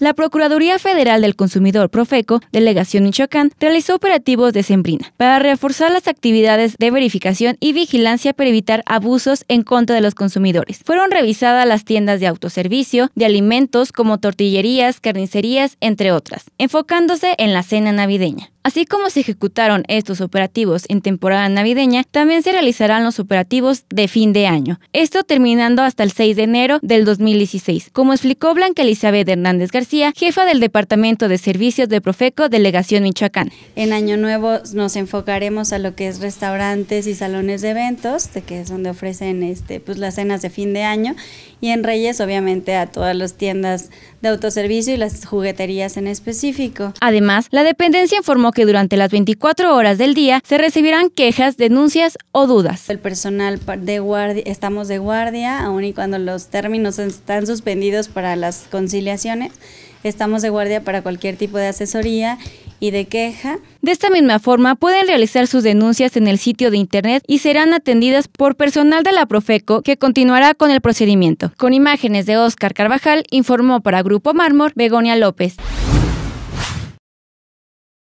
La Procuraduría Federal del Consumidor Profeco, Delegación Michoacán, realizó operativos de Sembrina para reforzar las actividades de verificación y vigilancia para evitar abusos en contra de los consumidores. Fueron revisadas las tiendas de autoservicio, de alimentos como tortillerías, carnicerías, entre otras, enfocándose en la cena navideña. Así como se ejecutaron estos operativos en temporada navideña, también se realizarán los operativos de fin de año, esto terminando hasta el 6 de enero del 2016, como explicó Blanca Elizabeth Hernández García, jefa del Departamento de Servicios de Profeco, Delegación Michoacán. En Año Nuevo nos enfocaremos a lo que es restaurantes y salones de eventos, de que es donde ofrecen este, pues, las cenas de fin de año, y en Reyes obviamente a todas las tiendas de autoservicio y las jugueterías en específico. Además, la dependencia informó que durante las 24 horas del día se recibirán quejas, denuncias o dudas. El personal de guardia, estamos de guardia, aun y cuando los términos están suspendidos para las conciliaciones, estamos de guardia para cualquier tipo de asesoría y de queja. De esta misma forma, pueden realizar sus denuncias en el sitio de internet y serán atendidas por personal de la Profeco que continuará con el procedimiento. Con imágenes de Oscar Carvajal, informó para Grupo Mármor Begonia López.